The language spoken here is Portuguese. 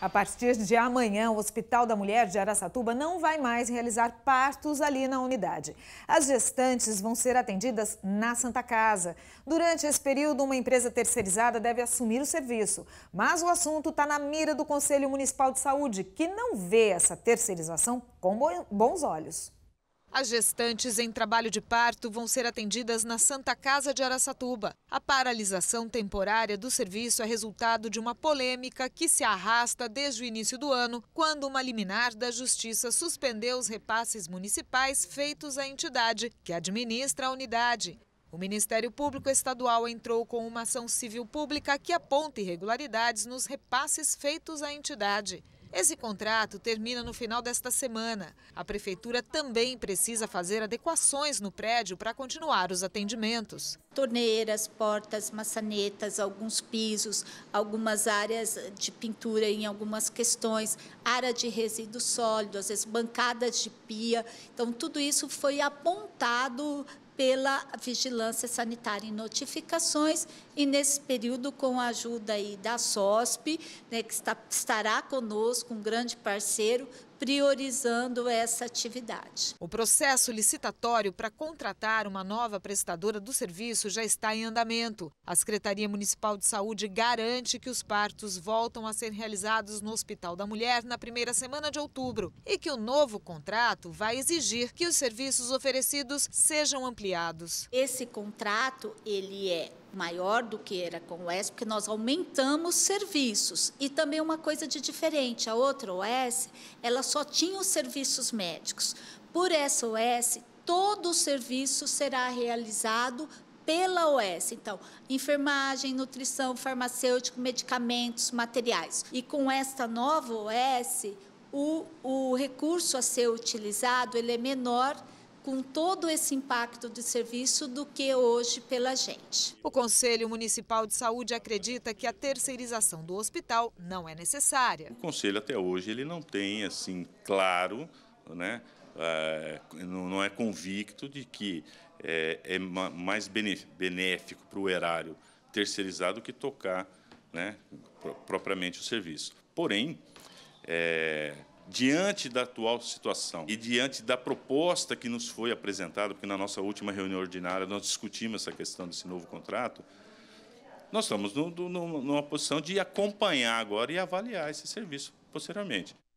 A partir de amanhã, o Hospital da Mulher de Araçatuba não vai mais realizar partos ali na unidade. As gestantes vão ser atendidas na Santa Casa. Durante esse período, uma empresa terceirizada deve assumir o serviço. Mas o assunto está na mira do Conselho Municipal de Saúde, que não vê essa terceirização com bons olhos. As gestantes em trabalho de parto vão ser atendidas na Santa Casa de Araçatuba. A paralisação temporária do serviço é resultado de uma polêmica que se arrasta desde o início do ano, quando uma liminar da Justiça suspendeu os repasses municipais feitos à entidade que administra a unidade. O Ministério Público Estadual entrou com uma ação civil pública que aponta irregularidades nos repasses feitos à entidade. Esse contrato termina no final desta semana. A prefeitura também precisa fazer adequações no prédio para continuar os atendimentos. Torneiras, portas, maçanetas, alguns pisos, algumas áreas de pintura em algumas questões, área de resíduos sólidos, às vezes bancadas de pia. Então, tudo isso foi apontado pela vigilância sanitária e notificações e nesse período com a ajuda aí da SOSP, né, que está, estará conosco, um grande parceiro, priorizando essa atividade. O processo licitatório para contratar uma nova prestadora do serviço já está em andamento. A Secretaria Municipal de Saúde garante que os partos voltam a ser realizados no Hospital da Mulher na primeira semana de outubro e que o novo contrato vai exigir que os serviços oferecidos sejam ampliados. Esse contrato ele é maior do que era com o OS, porque nós aumentamos serviços. E também uma coisa de diferente, a outra OS, ela só tinha os serviços médicos. Por essa OS, todo o serviço será realizado pela OS. Então, enfermagem, nutrição, farmacêutico, medicamentos, materiais. E com esta nova OS, o, o recurso a ser utilizado ele é menor com todo esse impacto de serviço do que hoje pela gente. O Conselho Municipal de Saúde acredita que a terceirização do hospital não é necessária. O conselho até hoje ele não tem assim claro, né, eh, não é convicto de que eh, é mais benéfico para o erário terceirizado que tocar né, propriamente o serviço. Porém, é, diante da atual situação e diante da proposta que nos foi apresentada, porque na nossa última reunião ordinária nós discutimos essa questão desse novo contrato, nós estamos numa posição de acompanhar agora e avaliar esse serviço posteriormente.